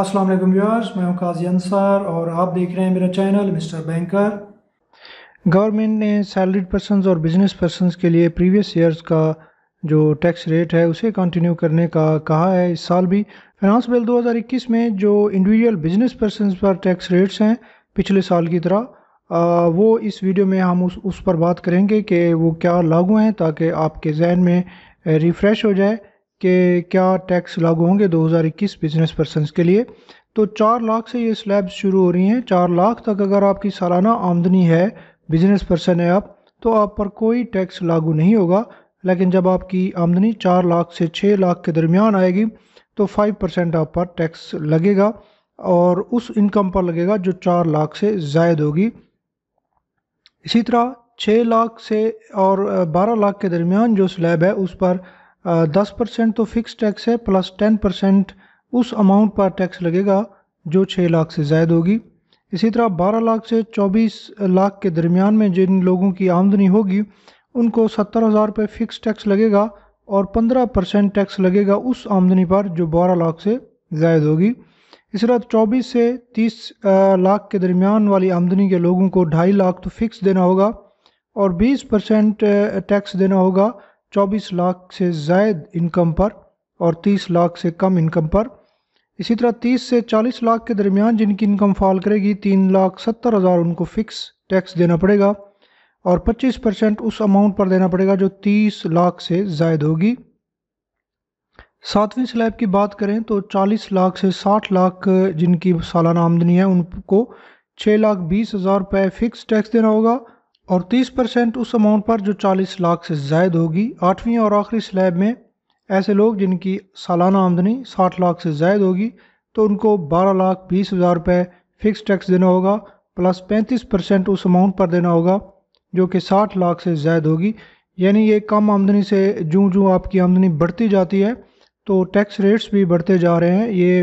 अस्सलाम वालेकुम व्यूअर्स मैं हूं काजी अंसार और आप देख रहे हैं मेरा चैनल मिस्टर बैंकर गवर्नमेंट ने सैलरीड पर्सनस और बिजनेस पर्सनस के लिए प्रीवियस ईयर्स का जो टैक्स रेट है उसे कंटिन्यू करने का कहा है इस साल भी फाइनेंस बिल 2021 में जो इंडिविजुअल बिजनेस पर्सन पर टैक्स रेट्स हैं पिछले साल की तरह वो इस वीडियो में हम उस उस पर बात करेंगे कि वो क्या लागू हैं ताकि आपके जहन में रिफ़्रेश हो जाए कि क्या टैक्स लागू होंगे 2021 बिजनेस पर्सनस के लिए तो चार लाख से ये स्लैब शुरू हो रही हैं चार लाख तक अगर आपकी सालाना आमदनी है बिजनेस पर्सन है आप तो आप पर कोई टैक्स लागू नहीं होगा लेकिन जब आपकी आमदनी चार लाख से छः लाख के दरमियान आएगी तो फाइव परसेंट आप पर टैक्स लगेगा और उस इनकम पर लगेगा जो चार लाख से जायद होगी इसी तरह छः लाख से और बारह लाख के दरमियान जो स्लैब है उस पर दस परसेंट तो फिक्स टैक्स है प्लस टेन परसेंट उस अमाउंट पर टैक्स लगेगा जो छः लाख से जायद होगी इसी तरह बारह लाख से चौबीस लाख के दरमियान में जिन लोगों की आमदनी होगी उनको सत्तर हज़ार रुपये फिक्स टैक्स लगेगा और पंद्रह परसेंट टैक्स लगेगा उस आमदनी पर जो बारह लाख से जायद होगी इस तरह चौबीस से तीस लाख के दरमियान वाली आमदनी के लोगों को ढाई लाख तो फिक्स देना होगा और बीस परसेंट टैक्स देना होगा 24 लाख से जायद इनकम पर और 30 लाख से कम इनकम पर इसी तरह 30 से 40 लाख के दरमियान जिनकी इनकम फॉल करेगी तीन लाख सत्तर हज़ार उनको फ़िक्स टैक्स देना पड़ेगा और 25 परसेंट उस अमाउंट पर देना पड़ेगा जो 30 लाख से जायद होगी सातवीं स्लैब की बात करें तो 40 लाख से 60 लाख जिनकी सालाना आमदनी है उनको छः लाख बीस हज़ार रुपये फ़िक्स टैक्स देना होगा और 30 परसेंट उस अमाउंट पर जो 40 लाख से जायद होगी आठवीं और आखिरी स्लैब में ऐसे लोग जिनकी सालाना आमदनी 60 लाख से जायद होगी तो उनको बारह लाख बीस हज़ार रुपये फिक्स टैक्स देना होगा प्लस 35 परसेंट उस अमाउंट पर देना होगा जो कि 60 लाख से जायद होगी यानी ये कम आमदनी से जूँ जूँ आपकी आमदनी बढ़ती जाती है तो टैक्स रेट्स भी बढ़ते जा रहे हैं ये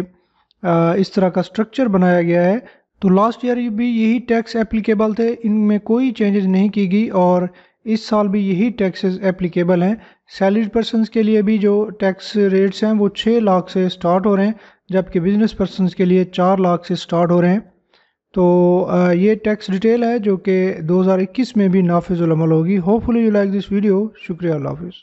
इस तरह का स्ट्रक्चर बनाया गया है तो लास्ट ईयर भी यही टैक्स एप्लीकेबल थे इनमें कोई चेंजेस नहीं की गई और इस साल भी यही टैक्सेस एप्लीकेबल हैं सैलरीड पर्सनस के लिए भी जो टैक्स रेट्स हैं वो छः लाख से स्टार्ट हो रहे हैं जबकि बिजनेस पर्सनस के लिए चार लाख से स्टार्ट हो रहे हैं तो ये टैक्स डिटेल है जो कि 2021 में भी नाफिजुलमल होगी hopefully you like this video शुक्रिया अल्लाह हाफिज़